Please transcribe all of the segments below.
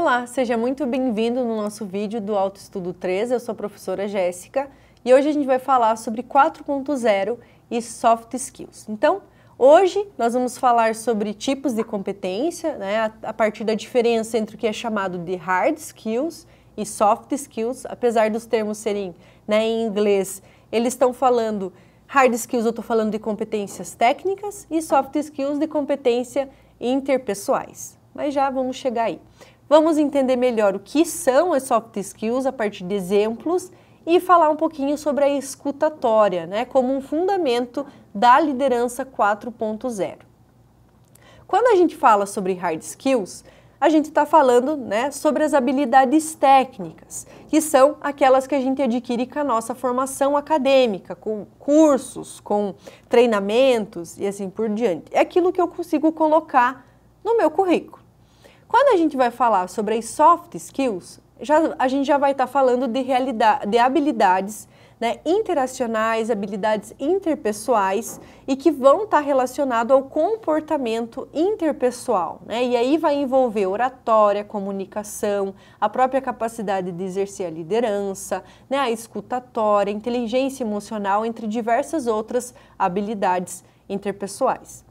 Olá, seja muito bem-vindo no nosso vídeo do Autoestudo 3. Eu sou a professora Jéssica e hoje a gente vai falar sobre 4.0 e soft skills. Então, hoje nós vamos falar sobre tipos de competência, né, a partir da diferença entre o que é chamado de hard skills e soft skills, apesar dos termos serem né, em inglês, eles estão falando hard skills, eu estou falando de competências técnicas e soft skills de competência interpessoais. Mas já vamos chegar aí. Vamos entender melhor o que são as soft skills a partir de exemplos e falar um pouquinho sobre a escutatória, né, como um fundamento da liderança 4.0. Quando a gente fala sobre hard skills, a gente está falando né, sobre as habilidades técnicas, que são aquelas que a gente adquire com a nossa formação acadêmica, com cursos, com treinamentos e assim por diante. É aquilo que eu consigo colocar no meu currículo. Quando a gente vai falar sobre as soft skills, já, a gente já vai estar tá falando de, realidade, de habilidades né, interacionais, habilidades interpessoais e que vão estar tá relacionado ao comportamento interpessoal. Né? E aí vai envolver oratória, comunicação, a própria capacidade de exercer a liderança, né, a escutatória, inteligência emocional, entre diversas outras habilidades interpessoais.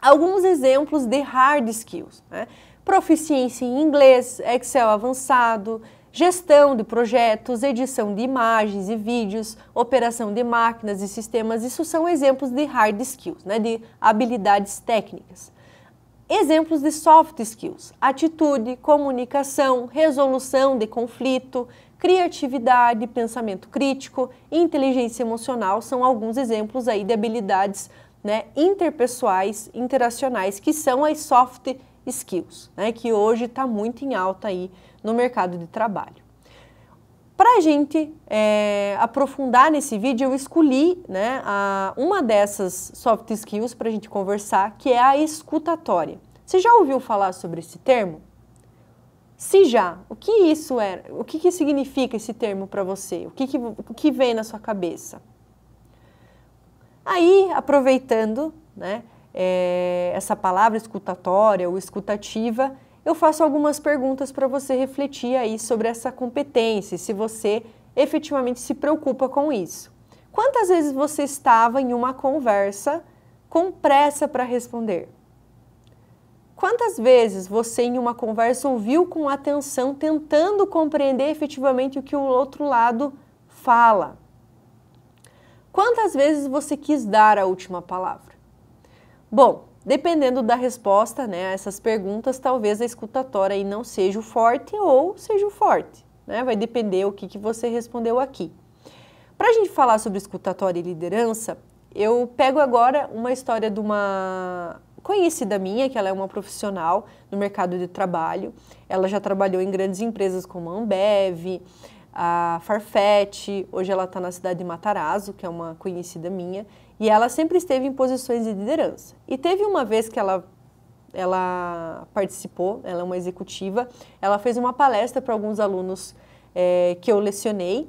Alguns exemplos de hard skills. Né? proficiência em inglês, Excel avançado, gestão de projetos, edição de imagens e vídeos, operação de máquinas e sistemas, isso são exemplos de hard skills, né, de habilidades técnicas. Exemplos de soft skills: atitude, comunicação, resolução de conflito, criatividade, pensamento crítico, inteligência emocional são alguns exemplos aí de habilidades né, interpessoais, interacionais, que são as soft skills skills, né, que hoje está muito em alta aí no mercado de trabalho. Para a gente é, aprofundar nesse vídeo, eu escolhi né, a, uma dessas soft skills para a gente conversar, que é a escutatória. Você já ouviu falar sobre esse termo? Se já, o que isso é? O que, que significa esse termo para você? O que, que, o que vem na sua cabeça? Aí, aproveitando, né, é, essa palavra escutatória ou escutativa, eu faço algumas perguntas para você refletir aí sobre essa competência, se você efetivamente se preocupa com isso. Quantas vezes você estava em uma conversa com pressa para responder? Quantas vezes você, em uma conversa, ouviu com atenção, tentando compreender efetivamente o que o outro lado fala? Quantas vezes você quis dar a última palavra? Bom, dependendo da resposta né, a essas perguntas, talvez a escutatória aí não seja o forte ou seja o forte. Né? Vai depender o que, que você respondeu aqui. Para a gente falar sobre escutatória e liderança, eu pego agora uma história de uma conhecida minha, que ela é uma profissional no mercado de trabalho. Ela já trabalhou em grandes empresas como a Ambev, a Farfetch, hoje ela está na cidade de Matarazzo, que é uma conhecida minha, e ela sempre esteve em posições de liderança. E teve uma vez que ela ela participou, ela é uma executiva, ela fez uma palestra para alguns alunos é, que eu lecionei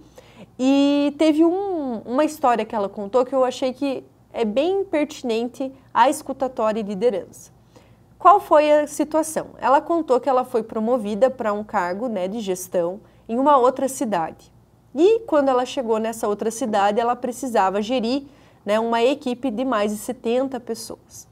e teve um, uma história que ela contou que eu achei que é bem pertinente à escutatória e liderança. Qual foi a situação? Ela contou que ela foi promovida para um cargo né, de gestão em uma outra cidade. E quando ela chegou nessa outra cidade, ela precisava gerir né, uma equipe de mais de 70 pessoas.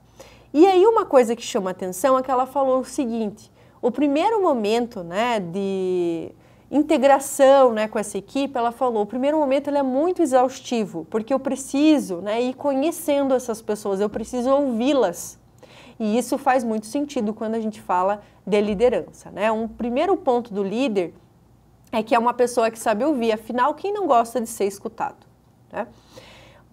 E aí uma coisa que chama atenção é que ela falou o seguinte: o primeiro momento, né, de integração, né, com essa equipe, ela falou, o primeiro momento ele é muito exaustivo, porque eu preciso, né, ir conhecendo essas pessoas, eu preciso ouvi-las. E isso faz muito sentido quando a gente fala de liderança, né? Um primeiro ponto do líder é que é uma pessoa que sabe ouvir, afinal quem não gosta de ser escutado, né?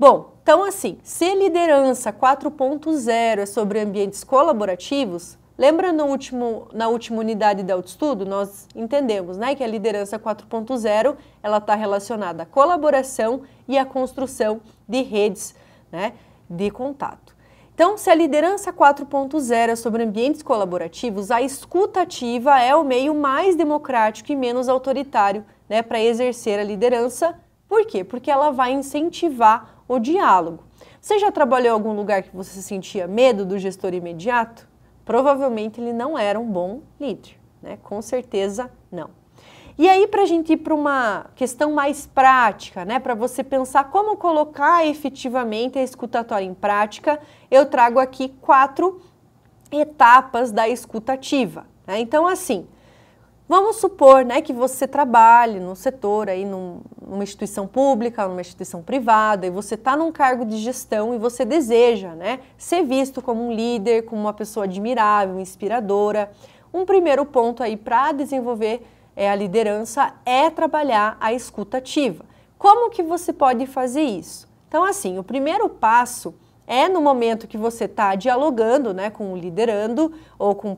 Bom, então assim, se liderança 4.0 é sobre ambientes colaborativos, lembra no último, na última unidade de autoestudo, nós entendemos né, que a liderança 4.0 ela está relacionada à colaboração e à construção de redes né, de contato. Então, se a liderança 4.0 é sobre ambientes colaborativos, a escuta ativa é o meio mais democrático e menos autoritário né, para exercer a liderança. Por quê? Porque ela vai incentivar o diálogo. Você já trabalhou em algum lugar que você sentia medo do gestor imediato? Provavelmente ele não era um bom líder, né? Com certeza não. E aí, para a gente ir para uma questão mais prática, né? Para você pensar como colocar efetivamente a escutatória em prática, eu trago aqui quatro etapas da escutativa. Né? Então, assim, Vamos supor né, que você trabalhe no setor, aí, num, numa instituição pública, numa instituição privada, e você está num cargo de gestão e você deseja né, ser visto como um líder, como uma pessoa admirável, inspiradora. Um primeiro ponto aí para desenvolver é, a liderança é trabalhar a escuta ativa. Como que você pode fazer isso? Então, assim, o primeiro passo é no momento que você está dialogando né, com o liderando ou com,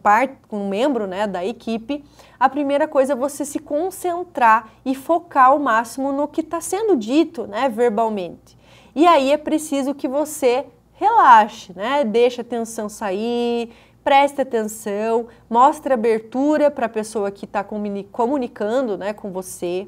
com um membro né, da equipe, a primeira coisa é você se concentrar e focar o máximo no que está sendo dito né, verbalmente. E aí é preciso que você relaxe, né? deixa a tensão sair, preste atenção, mostre abertura para a pessoa que está comunicando né, com você.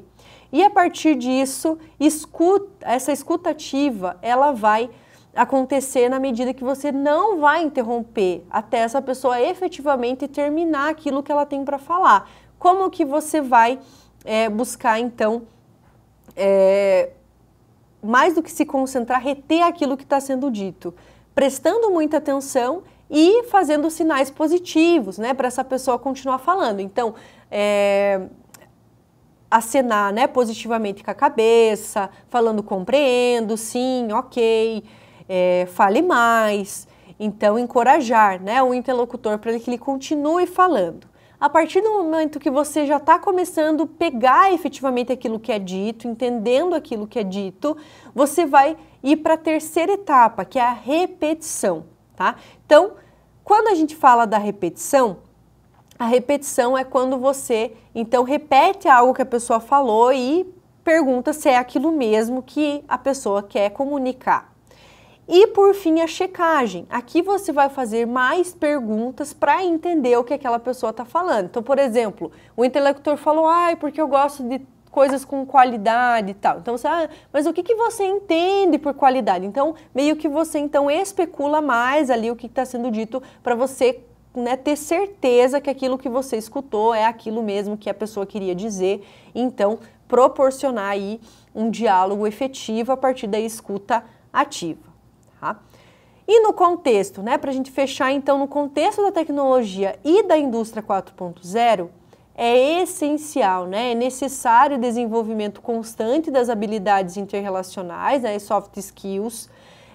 E a partir disso, escuta, essa escutativa ela vai acontecer na medida que você não vai interromper até essa pessoa efetivamente terminar aquilo que ela tem para falar. Como que você vai é, buscar então é, mais do que se concentrar, reter aquilo que está sendo dito, prestando muita atenção e fazendo sinais positivos, né, para essa pessoa continuar falando. Então, é, acenar, né, positivamente com a cabeça, falando compreendo, sim, ok é, fale mais, então encorajar né, o interlocutor para que ele continue falando. A partir do momento que você já está começando a pegar efetivamente aquilo que é dito, entendendo aquilo que é dito, você vai ir para a terceira etapa, que é a repetição, tá? Então, quando a gente fala da repetição, a repetição é quando você, então, repete algo que a pessoa falou e pergunta se é aquilo mesmo que a pessoa quer comunicar. E por fim, a checagem. Aqui você vai fazer mais perguntas para entender o que aquela pessoa está falando. Então, por exemplo, o intelector falou, ai, porque eu gosto de coisas com qualidade e tal. Então, você, ah, mas o que, que você entende por qualidade? Então, meio que você então especula mais ali o que está sendo dito para você né, ter certeza que aquilo que você escutou é aquilo mesmo que a pessoa queria dizer. Então, proporcionar aí um diálogo efetivo a partir da escuta ativa. E no contexto, né, para a gente fechar então no contexto da tecnologia e da indústria 4.0, é essencial, né? é necessário o desenvolvimento constante das habilidades interrelacionais, né, soft skills.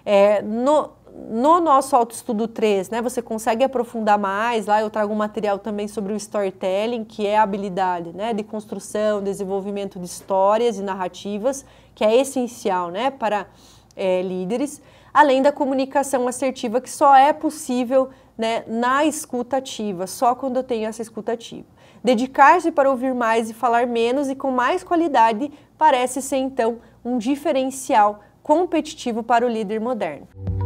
É, no, no nosso autoestudo 3, né, você consegue aprofundar mais, lá eu trago um material também sobre o storytelling, que é a habilidade né, de construção, desenvolvimento de histórias e narrativas, que é essencial né, para é, líderes além da comunicação assertiva, que só é possível né, na escuta ativa, só quando eu tenho essa escuta ativa. Dedicar-se para ouvir mais e falar menos e com mais qualidade parece ser então um diferencial competitivo para o líder moderno.